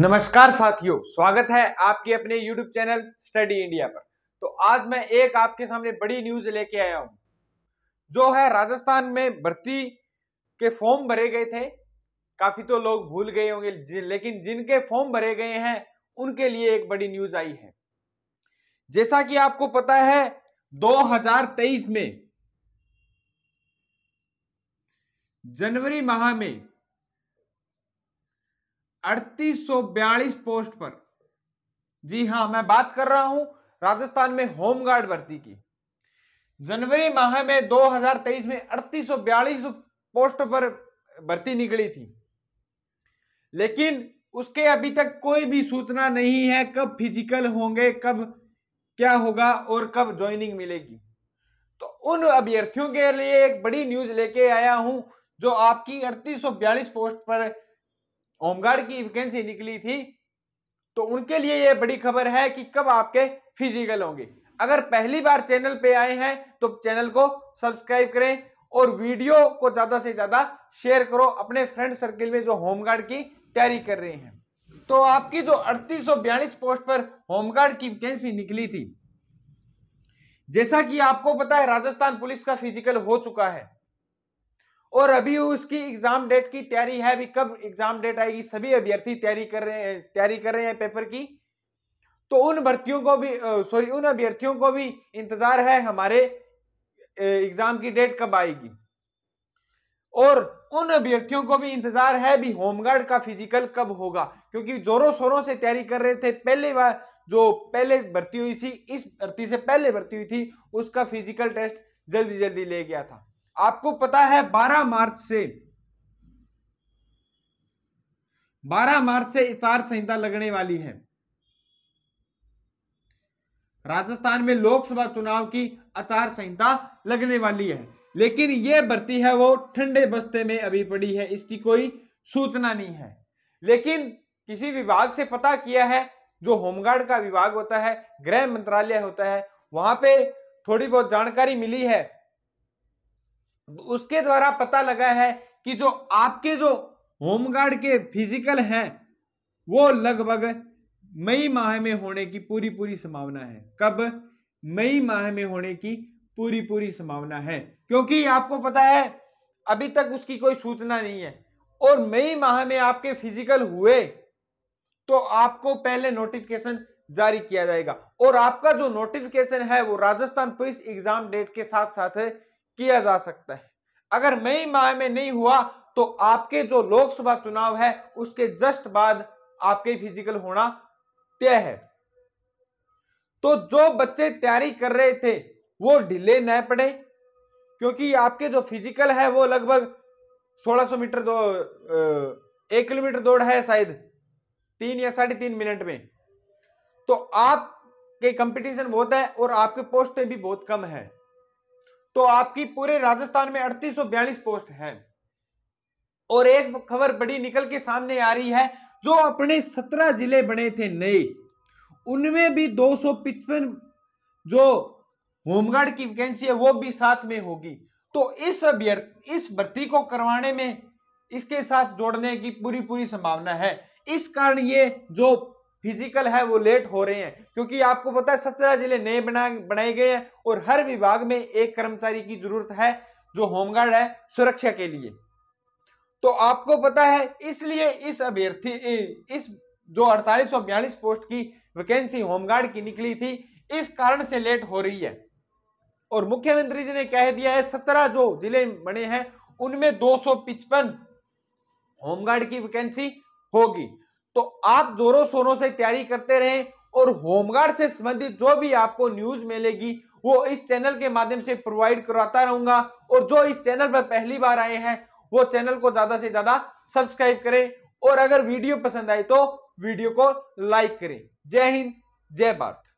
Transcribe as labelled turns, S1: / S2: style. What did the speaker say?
S1: नमस्कार साथियों स्वागत है आपके अपने YouTube चैनल स्टडी इंडिया पर तो आज मैं एक आपके सामने बड़ी न्यूज लेके आया हूं जो है राजस्थान में भर्ती के फॉर्म भरे गए थे काफी तो लोग भूल गए होंगे लेकिन जिनके फॉर्म भरे गए हैं उनके लिए एक बड़ी न्यूज आई है जैसा कि आपको पता है 2023 में जनवरी माह में अड़तीस पोस्ट पर जी हां मैं बात कर रहा हूं राजस्थान में होमगार्ड भर्ती की जनवरी माह में 2023 में अड़तीस पोस्ट पर भर्ती निकली थी लेकिन उसके अभी तक कोई भी सूचना नहीं है कब फिजिकल होंगे कब क्या होगा और कब ज्वाइनिंग मिलेगी तो उन अभ्यर्थियों के लिए एक बड़ी न्यूज लेके आया हूं जो आपकी अड़तीस पोस्ट पर होमगार्ड की वैकेंसी निकली थी तो उनके लिए ये बड़ी खबर है कि कब आपके फिजिकल होंगे अगर पहली बार चैनल पे आए हैं तो चैनल को सब्सक्राइब करें और वीडियो को ज़्यादा से ज़्यादा शेयर करो अपने फ्रेंड सर्किल में जो होमगार्ड की तैयारी कर रहे हैं तो आपकी जो अड़तीस पोस्ट पर होमगार्ड की वैकेंसी निकली थी जैसा कि आपको पता है राजस्थान पुलिस का फिजिकल हो चुका है और अभी उसकी एग्जाम डेट की तैयारी है अभी कब एग्जाम डेट आएगी सभी अभ्यर्थी तैयारी कर रहे हैं तैयारी कर रहे हैं पेपर की तो उन भर्तियों को भी सॉरी उन अभ्यर्थियों को भी इंतजार है हमारे एग्जाम की डेट कब आएगी और उन अभ्यर्थियों को भी इंतजार है भी होमगार्ड का फिजिकल कब होगा क्योंकि जोरों शोरों से तैयारी कर रहे थे पहले बार जो पहले भर्ती हुई थी इस भर्ती से पहले भर्ती हुई थी उसका फिजिकल टेस्ट जल्दी जल्दी ले गया था आपको पता है 12 मार्च से 12 मार्च से आचार संहिता लगने वाली है राजस्थान में लोकसभा चुनाव की आचार संहिता लगने वाली है लेकिन यह बढ़ती है वो ठंडे बस्ते में अभी पड़ी है इसकी कोई सूचना नहीं है लेकिन किसी विभाग से पता किया है जो होमगार्ड का विभाग होता है गृह मंत्रालय होता है वहां पे थोड़ी बहुत जानकारी मिली है उसके द्वारा पता लगा है कि जो आपके जो होमगार्ड के फिजिकल हैं वो लगभग मई माह में होने की पूरी पूरी संभावना है कब मई माह में होने की पूरी पूरी संभावना है क्योंकि आपको पता है अभी तक उसकी कोई सूचना नहीं है और मई माह में आपके फिजिकल हुए तो आपको पहले नोटिफिकेशन जारी किया जाएगा और आपका जो नोटिफिकेशन है वो राजस्थान पुलिस एग्जाम डेट के साथ साथ है किया जा सकता है अगर मई माह में नहीं हुआ तो आपके जो लोकसभा चुनाव है उसके जस्ट बाद आपके फिजिकल होना तय है तो जो बच्चे तैयारी कर रहे थे वो ढीले न पड़े क्योंकि आपके जो फिजिकल है वो लगभग 1600 मीटर दो एक किलोमीटर दौड़ है शायद तीन या साढ़े तीन मिनट में तो आपके कंपटीशन बहुत है और आपके पोस्टें भी बहुत कम है तो आपकी पूरे राजस्थान में अड़तीस पोस्ट है और एक खबर बड़ी निकल के सामने आ रही है जो अपने सत्रह जिले बने थे नए उनमें भी दो जो होमगार्ड की वैकेंसी है वो भी साथ में होगी तो इस इस भर्ती को करवाने में इसके साथ जोड़ने की पूरी पूरी संभावना है इस कारण ये जो फिजिकल है वो लेट हो रहे हैं क्योंकि आपको पता है सत्रह जिले नए बना बनाए गए हैं और हर विभाग में एक कर्मचारी की जरूरत है जो होमगार्ड है सुरक्षा के लिए तो आपको पता है इसलिए इस अभ्यर्थी इस जो अड़तालीस पोस्ट की वैकेंसी होमगार्ड की निकली थी इस कारण से लेट हो रही है और मुख्यमंत्री जी ने कह दिया है सत्रह जो जिले बने हैं उनमें दो सौ पिचपन होमगार्ड की वैकेंसी होगी तो आप जोरों शोरों से तैयारी करते रहें और होमगार्ड से संबंधित जो भी आपको न्यूज मिलेगी वो इस चैनल के माध्यम से प्रोवाइड करवाता रहूंगा और जो इस चैनल पर पहली बार आए हैं वो चैनल को ज्यादा से ज्यादा सब्सक्राइब करें और अगर वीडियो पसंद आए तो वीडियो को लाइक करें जय हिंद जय भारत